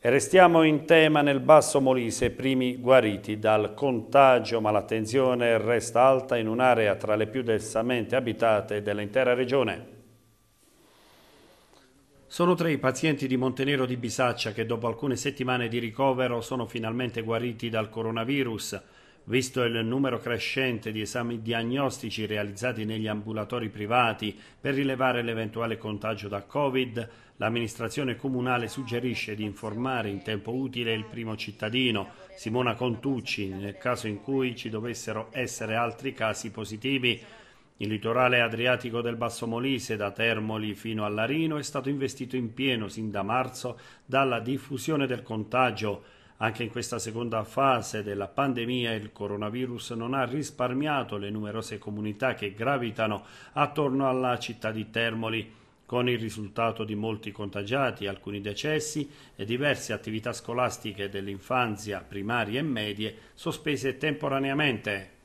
E restiamo in tema nel Basso Molise, primi guariti dal contagio, ma l'attenzione resta alta in un'area tra le più densamente abitate dell'intera regione. Sono tre i pazienti di Montenero di Bisaccia che dopo alcune settimane di ricovero sono finalmente guariti dal coronavirus. Visto il numero crescente di esami diagnostici realizzati negli ambulatori privati per rilevare l'eventuale contagio da Covid, l'amministrazione comunale suggerisce di informare in tempo utile il primo cittadino, Simona Contucci, nel caso in cui ci dovessero essere altri casi positivi. Il litorale adriatico del Basso Molise, da Termoli fino a Larino, è stato investito in pieno sin da marzo dalla diffusione del contagio. Anche in questa seconda fase della pandemia il coronavirus non ha risparmiato le numerose comunità che gravitano attorno alla città di Termoli con il risultato di molti contagiati, alcuni decessi e diverse attività scolastiche dell'infanzia, primarie e medie sospese temporaneamente